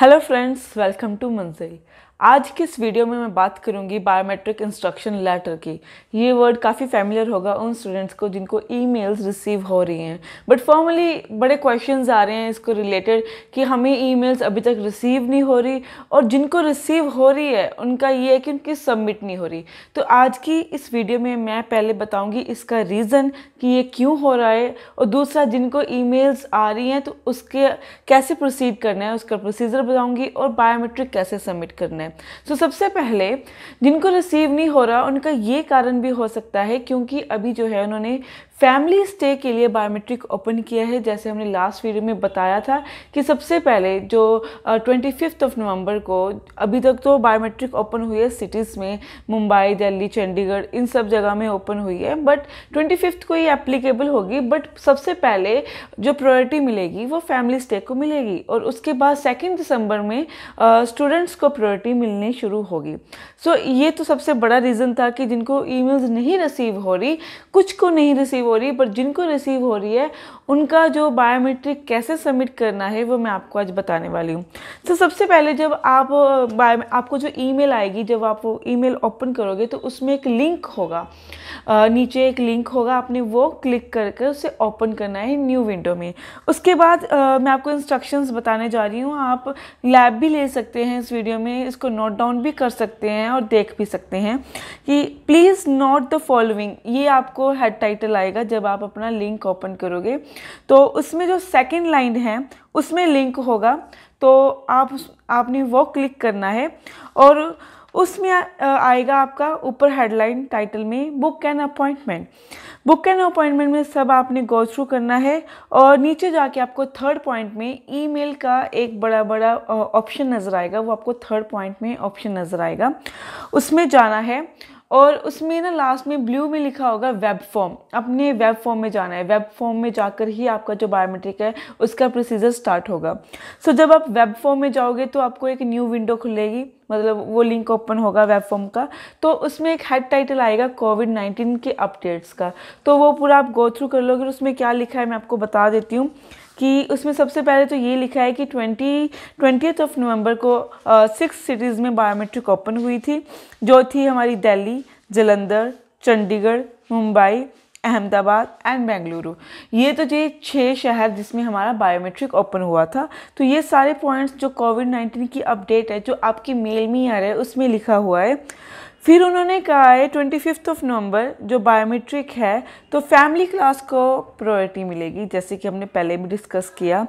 Hello friends, welcome to Manzil. आज के इस वीडियो में मैं बात करूंगी बायोमेट्रिक इंस्ट्रक्शन लेटर की ये वर्ड काफ़ी फैमिलियर होगा उन स्टूडेंट्स को जिनको ईमेल्स रिसीव हो रही हैं बट फॉर्मली बड़े क्वेश्चंस आ रहे हैं इसको रिलेटेड कि हमें ईमेल्स अभी तक रिसीव नहीं हो रही और जिनको रिसीव हो रही है उनका ये है कि उनकी सबमिट नहीं हो रही तो आज की इस वीडियो में मैं पहले बताऊँगी इसका रीज़न कि ये क्यों हो रहा है और दूसरा जिनको ई आ रही हैं तो उसके कैसे प्रोसीड करना है उसका प्रोसीजर बताऊँगी और बायोमेट्रिक कैसे सबमिट करना है हैं सो तो so, सबसे पहले जिनको रिसीव नहीं हो रहा उनका ये कारण भी हो सकता है क्योंकि अभी जो है उन्होंने फैमिली स्टे के लिए बायोमेट्रिक ओपन किया है जैसे हमने लास्ट वीडियो में बताया था कि सबसे पहले जो ट्वेंटी फिफ्थ ऑफ नवंबर को अभी तक तो बायोमेट्रिक ओपन हुई है सिटीज़ में मुंबई दिल्ली चंडीगढ़ इन सब जगह में ओपन हुई है बट ट्वेंटी फिफ्थ को ये एप्लीकेबल होगी बट सबसे पहले जो प्रायोरिटी मिलेगी वो फैमिली स्टे को मिलेगी और उसके बाद सेकेंड दिसंबर में स्टूडेंट्स को प्रायोरिटी मिलनी शुरू होगी सो so, ये तो सबसे बड़ा रीज़न था कि जिनको ई नहीं रिसीव हो रही कुछ को नहीं रिसीव हो रही है पर जिनको रिसीव हो रही है उनका जो बायोमेट्रिक कैसे सबमिट करना है वो मैं आपको आज बताने वाली हूँ तो सबसे पहले जब आप बायो आपको जो ईमेल आएगी जब आप वो ईमेल ओपन करोगे तो उसमें एक लिंक होगा नीचे एक लिंक होगा आपने वो क्लिक कर कर उसे ओपन करना है न्यू विंडो में उसके बाद आ, मैं आपको इंस्ट्रक्शंस बताने जा रही हूँ आप लैब भी ले सकते हैं इस वीडियो में इसको नोट डाउन भी कर सकते हैं और देख भी सकते हैं कि प्लीज़ नोट द फॉलोइंग ये आपको हेड टाइटल आएगा जाएगा जब आप अपना लिंक ओपन करोगे तो उसमें जो सेकेंड लाइन है उसमें लिंक होगा तो आप आपने वो क्लिक करना है और उसमें आएगा आपका ऊपर हेडलाइन टाइटल में book an appointment book an appointment में सब आपने गो थ्रू करना है और नीचे जाके आपको थर्ड पॉइंट में ईमेल का एक बड़ा बड़ा ऑप्शन नज़र आएगा वो आपको थर्ड पॉइंट में ऑप्शन नज़र आएगा उसमें जाना है और उसमें ना लास्ट में ब्लू में लिखा होगा वेब फॉर्म अपने वेब फॉर्म में जाना है वेब फॉर्म में जाकर ही आपका जो बायोमेट्रिक है उसका प्रोसीजर स्टार्ट होगा सो so, जब आप वेब फॉर्म में जाओगे तो आपको एक न्यू विंडो खुलेगी मतलब वो लिंक ओपन होगा वेब फॉर्म का तो उसमें एक हेड टाइटल आएगा कोविड नाइन्टीन के अपडेट्स का तो वो पूरा आप गो थ्रू कर लोगे उसमें क्या लिखा है मैं आपको बता देती हूँ कि उसमें सबसे पहले तो ये लिखा है कि ट्वेंटी ट्वेंटीथ ऑफ नवंबर को सिक्स सिटीज़ में बायोमेट्रिक ओपन हुई थी जो थी हमारी दिल्ली जलंधर चंडीगढ़ मुंबई अहमदाबाद एंड बेंगलुरु ये तो ये छः शहर जिसमें हमारा बायोमेट्रिक ओपन हुआ था तो ये सारे पॉइंट्स जो कोविड नाइन्टीन की अपडेट है जो आपकी मेल में आ रहा है उसमें लिखा हुआ है फिर उन्होंने कहा है ट्वेंटी फिफ्थ ऑफ नवंबर जो बायोमेट्रिक है तो फैमिली क्लास को प्रायोरिटी मिलेगी जैसे कि हमने पहले भी डिस्कस किया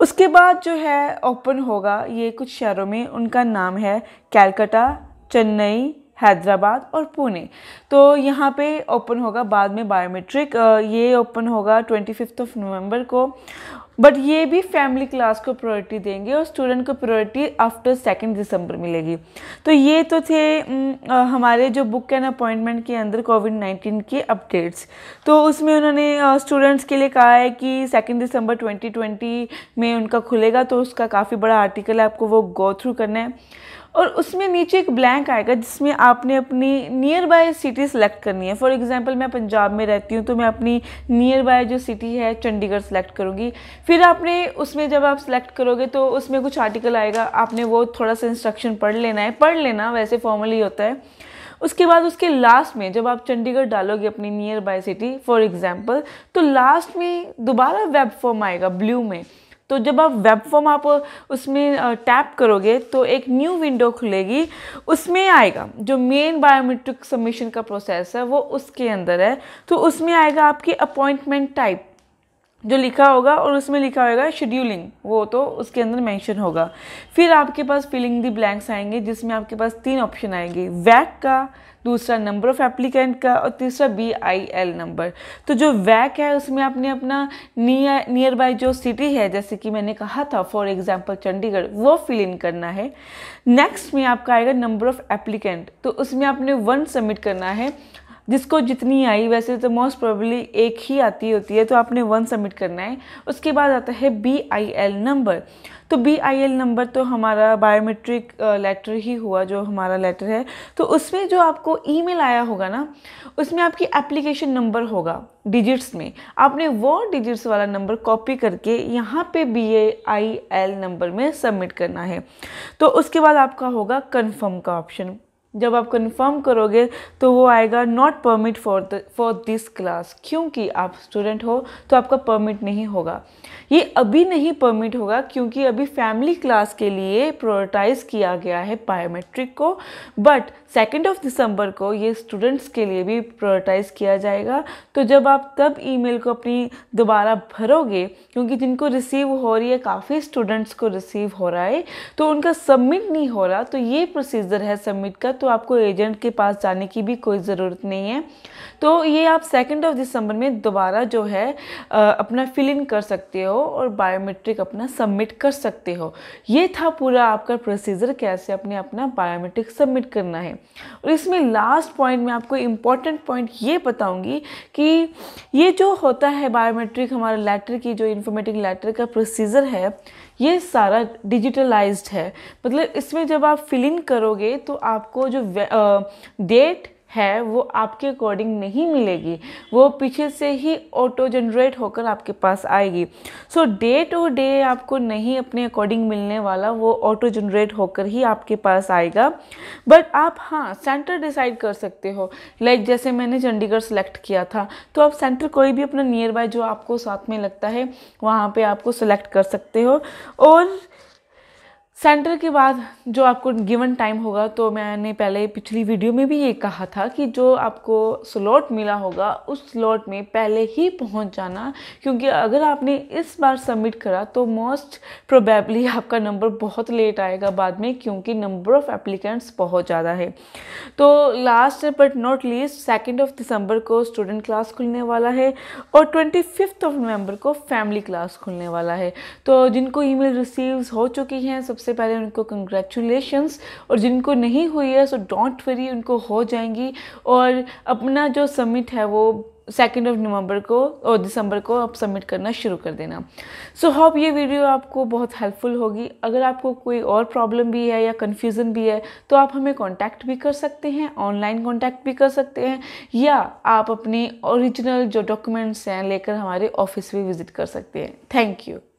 उसके बाद जो है ओपन होगा ये कुछ शहरों में उनका नाम है कैलकाटा चेन्नई हैदराबाद और पुणे तो यहाँ पे ओपन होगा बाद में बायोमेट्रिक ये ओपन होगा ट्वेंटी फिफ्थ ऑफ नवंबर को बट ये भी फैमिली क्लास को प्रायोरिटी देंगे और स्टूडेंट को प्रायोरिटी आफ्टर सेकेंड दिसंबर मिलेगी तो ये तो थे हमारे जो बुक एंड अपॉइंटमेंट के अंदर कोविड नाइन्टीन के अपडेट्स तो उसमें उन्होंने स्टूडेंट्स के लिए कहा है कि सेकेंड दिसंबर 2020 में उनका खुलेगा तो उसका काफ़ी बड़ा आर्टिकल है आपको वो गो थ्रू करना है और उसमें नीचे एक ब्लैंक आएगा जिसमें आपने अपनी नियर बाय सिटी सेलेक्ट करनी है फॉर एग्जांपल मैं पंजाब में रहती हूँ तो मैं अपनी नियर बाय जो सिटी है चंडीगढ़ सेलेक्ट करूँगी फिर आपने उसमें जब आप सेलेक्ट करोगे तो उसमें कुछ आर्टिकल आएगा आपने वो थोड़ा सा इंस्ट्रक्शन पढ़ लेना है पढ़ लेना वैसे फॉर्मली होता है उसके बाद उसके लास्ट में जब आप चंडीगढ़ डालोगे अपनी near by city for example तो लास्ट में दोबारा वेब फॉर्म आएगा ब्लू में तो जब आप वेब फॉर्म आप उसमें टैप करोगे तो एक न्यू विंडो खुलेगी उसमें आएगा जो मेन बायोमेट्रिक सबमिशन का प्रोसेस है वो उसके अंदर है तो उसमें आएगा आपकी अपॉइंटमेंट टाइप जो लिखा होगा और उसमें लिखा होगा शेड्यूलिंग वो तो उसके अंदर मेंशन होगा फिर आपके पास फिलिंग दी ब्लैंक्स आएंगे जिसमें आपके पास तीन ऑप्शन आएंगे वैक का दूसरा नंबर ऑफ एप्लीकेंट का और तीसरा बी आई एल नंबर तो जो वैक है उसमें आपने अपना नियर नियर बाय जो सिटी है जैसे कि मैंने कहा था फॉर एग्जांपल चंडीगढ़ वो फिल इन करना है नेक्स्ट में आपका आएगा नंबर ऑफ एप्लीकेंट तो उसमें आपने वन सबमिट करना है जिसको जितनी आई वैसे तो मोस्ट प्रोबेबली एक ही आती होती है तो आपने वन सबमिट करना है उसके बाद आता है बी आई एल नंबर तो बी आई एल नंबर तो हमारा बायोमेट्रिक लेटर ही हुआ जो हमारा लेटर है तो उसमें जो आपको ईमेल आया होगा ना उसमें आपकी एप्लीकेशन नंबर होगा डिजिट्स में आपने वो डिजिट्स वाला नंबर कॉपी करके यहाँ पे B A I L number में सबमिट करना है तो उसके बाद आपका होगा कन्फर्म का ऑप्शन जब आप कन्फर्म करोगे तो वो आएगा not permit for the for this class क्योंकि आप स्टूडेंट हो तो आपका परमिट नहीं होगा ये अभी नहीं परमिट होगा क्योंकि अभी फैमिली क्लास के लिए प्रोटाइज किया गया है बायोमेट्रिक को बट सेकेंड ऑफ दिसंबर को ये स्टूडेंट्स के लिए भी प्रायोरिटाइज किया जाएगा तो जब आप तब ईमेल को अपनी दोबारा भरोगे क्योंकि जिनको रिसीव हो रही है काफ़ी स्टूडेंट्स को रिसीव हो रहा है तो उनका सबमिट नहीं हो रहा तो ये प्रोसीजर है सबमिट का तो आपको एजेंट के पास जाने की भी कोई ज़रूरत नहीं है तो ये आप सेकेंड ऑफ दिसंबर में दोबारा जो है अपना फिल इन कर सकते हो और बायोमेट्रिक अपना सबमिट कर सकते हो ये था पूरा आपका प्रोसीजर कैसे अपने अपना बायोमेट्रिक सबमिट करना है और इसमें लास्ट पॉइंट में आपको इम्पॉर्टेंट पॉइंट ये बताऊंगी कि ये जो होता है बायोमेट्रिक हमारा लेटर की जो इन्फॉर्मेटिक लेटर का प्रोसीजर है ये सारा डिजिटलाइज्ड है मतलब इसमें जब आप फिल इन करोगे तो आपको जो डेट है वो आपके अकॉर्डिंग नहीं मिलेगी वो पीछे से ही ऑटो जनरेट होकर आपके पास आएगी सो डे टू डे आपको नहीं अपने अकॉर्डिंग मिलने वाला वो ऑटो जनरेट होकर ही आपके पास आएगा बट आप हाँ सेंटर डिसाइड कर सकते हो लाइक like जैसे मैंने चंडीगढ़ सेलेक्ट किया था तो आप सेंटर कोई भी अपना नियर बाय जो आपको साथ में लगता है वहाँ पर आपको सेलेक्ट कर सकते हो और सेंटर के बाद जो आपको गिवन टाइम होगा तो मैंने पहले पिछली वीडियो में भी ये कहा था कि जो आपको स्लॉट मिला होगा उस स्लॉट में पहले ही पहुंच जाना क्योंकि अगर आपने इस बार सबमिट करा तो मोस्ट प्रोबेबली आपका नंबर बहुत लेट आएगा बाद में क्योंकि नंबर ऑफ़ एप्लीकेंट्स बहुत ज़्यादा है तो last but not least second of December को स्टूडेंट क्लास खुलने वाला है और ट्वेंटी ऑफ नवंबर को फैमिली क्लास खुलने वाला है तो जिनको ई मेल हो चुकी हैं सबसे सबसे पहले उनको कंग्रेचुलेशंस और जिनको नहीं हुई है सो डोंट वरी उनको हो जाएंगी और अपना जो समिट है वो सेकेंड ऑफ नवंबर को और दिसंबर को आप सबमिट करना शुरू कर देना सो so, होप ये वीडियो आपको बहुत हेल्पफुल होगी अगर आपको कोई और प्रॉब्लम भी है या कन्फ्यूज़न भी है तो आप हमें कांटेक्ट भी कर सकते हैं ऑनलाइन कांटेक्ट भी कर सकते हैं या आप अपने ओरिजिनल जो डॉक्यूमेंट्स हैं लेकर हमारे ऑफिस भी विज़िट कर सकते हैं थैंक यू